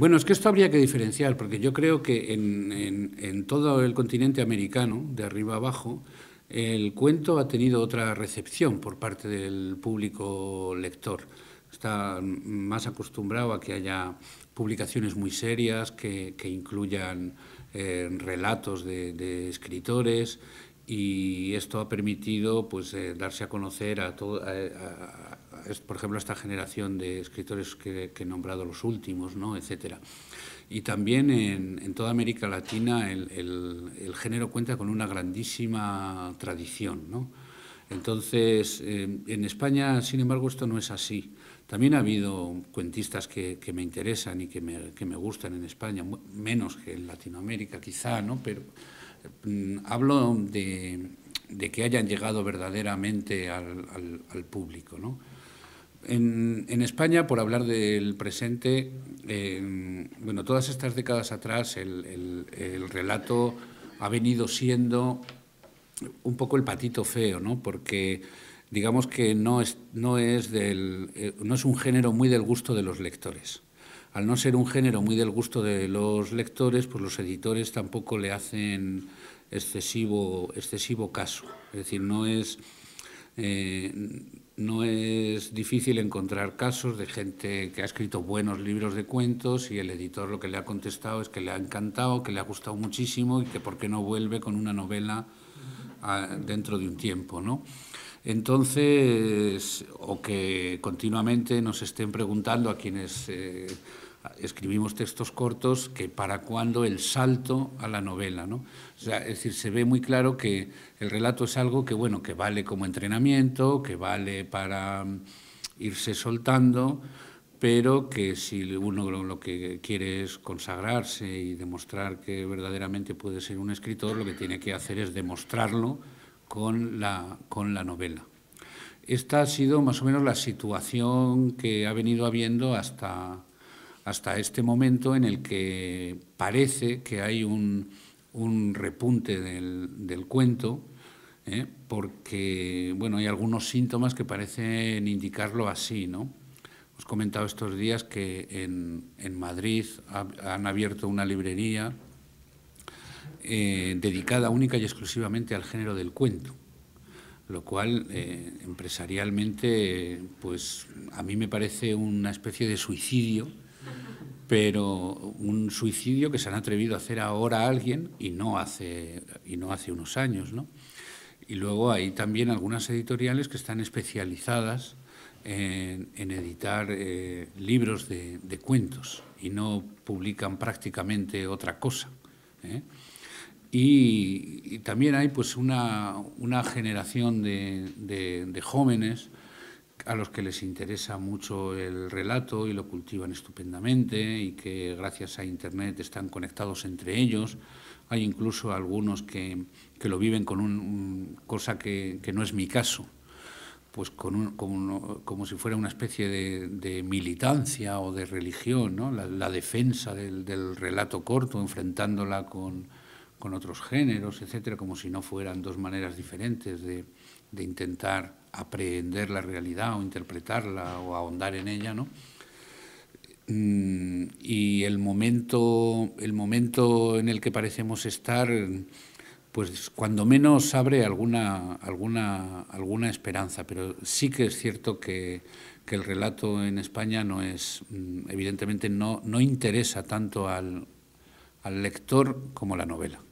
Bueno, es que esto habría que diferenciar, porque yo creo que en, todo el continente americano, de arriba abajo, el cuento ha tenido otra recepción por parte del público lector. Está más acostumbrado a que haya publicaciones muy serias que, incluyan eh, relatos de, escritores y esto ha permitido pues, eh, darse a conocer a, todo, a, por ejemplo, esta generación de escritores que, he nombrado los últimos, ¿no? etcétera. Y también en, toda América Latina el, género cuenta con una grandísima tradición. ¿no? Entonces, eh, en España, sin embargo, esto no es así. También ha habido cuentistas que, me interesan y que me, gustan en España, menos que en Latinoamérica quizá, ¿no? pero mm, hablo de, que hayan llegado verdaderamente al, al público. ¿no? En, España, por hablar del presente, eh, bueno, todas estas décadas atrás el, relato ha venido siendo un poco el patito feo, ¿no? Porque digamos que no es, no es, del, eh, no es un género muy del gusto de los lectores. Al no ser un género muy del gusto de los lectores, pues los editores tampoco le hacen excesivo, excesivo caso. Es decir, no es eh, no es difícil encontrar casos de gente que ha escrito buenos libros de cuentos y el editor lo que le ha contestado es que le ha encantado, que le ha gustado muchísimo y que por qué no vuelve con una novela ah, dentro de un tiempo, ¿no? Entonces, o que continuamente nos estén preguntando a quienes eh, escribimos textos cortos que para cuando el salto a la novela. es decir, se ve muy claro que el relato es algo que, bueno, que vale como entrenamiento, que vale para mm, irse soltando, pero que si uno lo que quiere es consagrarse y demostrar que verdaderamente puede ser un escritor, lo que tiene que hacer es demostrarlo con la, con la novela. Esta ha sido más o menos la situación que ha venido habiendo hasta, hasta este momento en el que parece que hay un, repunte del, cuento, ¿eh? porque bueno, hay algunos síntomas que parecen indicarlo así. ¿no? he comentado estos días que en, Madrid han abierto una librería eh, dedicada única y exclusivamente al género del cuento lo cual eh, empresarialmente pues a mí me parece una especie de suicidio pero un suicidio que se han atrevido a hacer ahora a alguien y no hace, y no hace unos años. ¿no? Y luego hay también algunas editoriales que están especializadas en, en editar eh, libros de, de, cuentos y no publican prácticamente otra cosa. ¿eh? Y, también hay pues una, una generación de, de, de jóvenes a los que les interesa mucho el relato y lo cultivan estupendamente y que gracias a Internet están conectados entre ellos. Hay incluso algunos que, lo viven con una un, cosa que, no es mi caso, pues con un, como, si fuera una especie de, militancia o de religión, ¿no? la, defensa del relato corto, enfrentándola con con otros géneros, etcétera, como si no fueran dos maneras diferentes de, intentar aprehender la realidad o interpretarla o ahondar en ella, ¿no? Mm, y el momento, el momento en el que parecemos estar, pues cuando menos abre alguna, alguna, alguna esperanza, pero sí que es cierto que, el relato en España no es, mm, evidentemente no, no interesa tanto al, al lector como la novela.